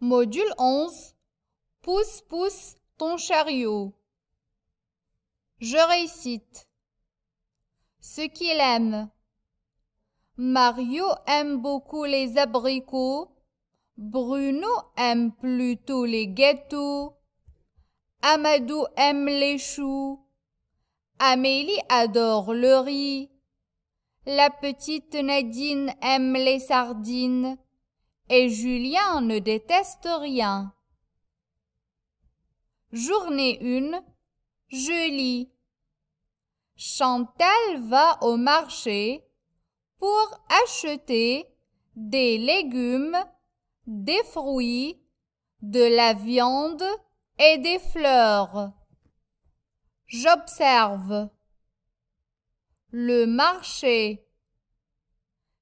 Module 11. Pousse, pousse ton chariot. Je récite. Ce qu'il aime. Mario aime beaucoup les abricots. Bruno aime plutôt les gâteaux. Amadou aime les choux. Amélie adore le riz. La petite Nadine aime les sardines et Julien ne déteste rien. Journée 1. lis. Chantal va au marché pour acheter des légumes, des fruits, de la viande et des fleurs. J'observe. Le marché.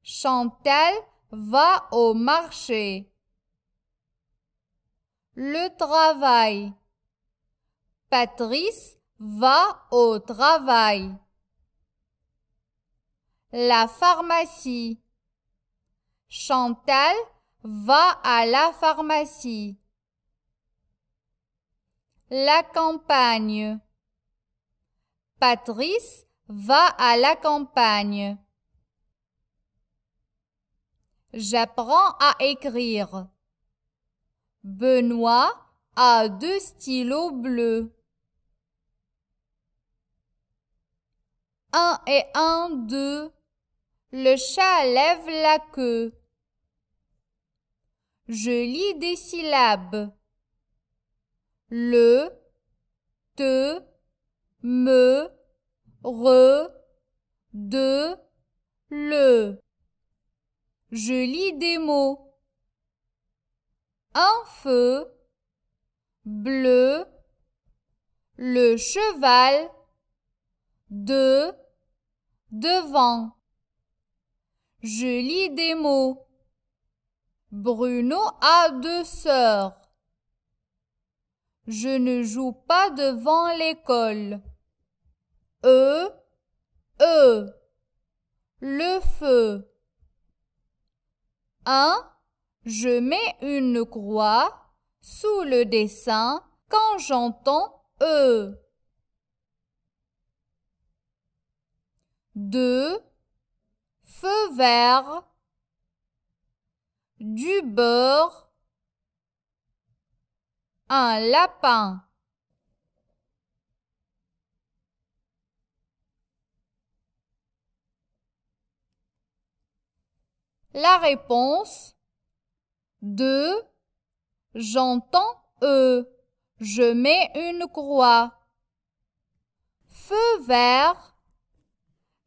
Chantal Va au marché. Le travail. Patrice va au travail. La pharmacie. Chantal va à la pharmacie. La campagne. Patrice va à la campagne. J'apprends à écrire. Benoît a deux stylos bleus. Un et un, deux. Le chat lève la queue. Je lis des syllabes. Le, te, me, re, de, le. Je lis des mots. Un feu, bleu, le cheval, de, devant. Je lis des mots. Bruno a deux sœurs. Je ne joue pas devant l'école. E, E, le feu. 1. Hein? Je mets une croix sous le dessin quand j'entends E. 2. Feu vert. Du beurre. Un lapin. la réponse de J'entends E. Je mets une croix. Feu vert.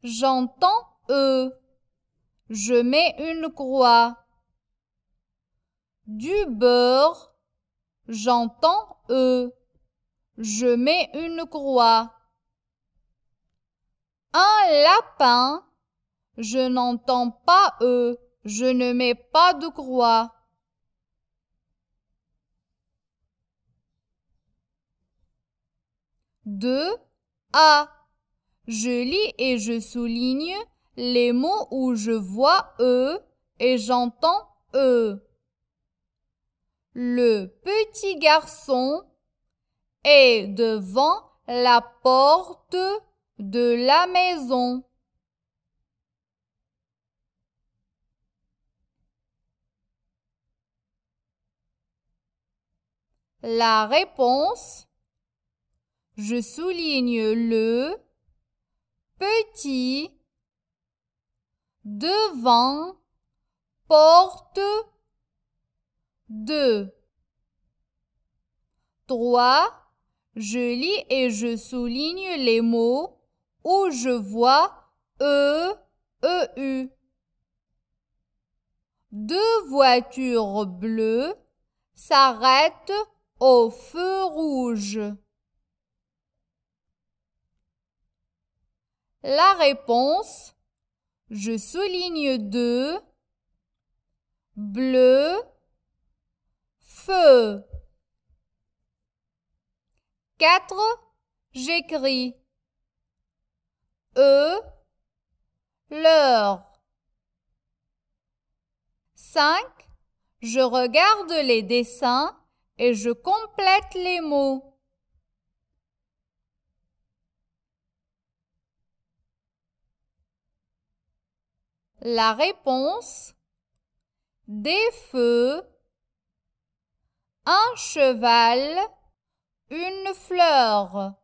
J'entends E. Je mets une croix. Du beurre. J'entends E. Je mets une croix. Un lapin. Je n'entends pas E. Je ne mets pas de croix. De, A. Je lis et je souligne les mots où je vois E et j'entends E. Le petit garçon est devant la porte de la maison. La réponse, je souligne le petit devant porte deux trois. Je lis et je souligne les mots où je vois E, E, U. Deux voitures bleues s'arrêtent au feu rouge. La réponse, je souligne deux, bleu, feu. Quatre, J'écris. E, leur. Cinq, Je regarde les dessins et je complète les mots. La réponse des feux, un cheval, une fleur.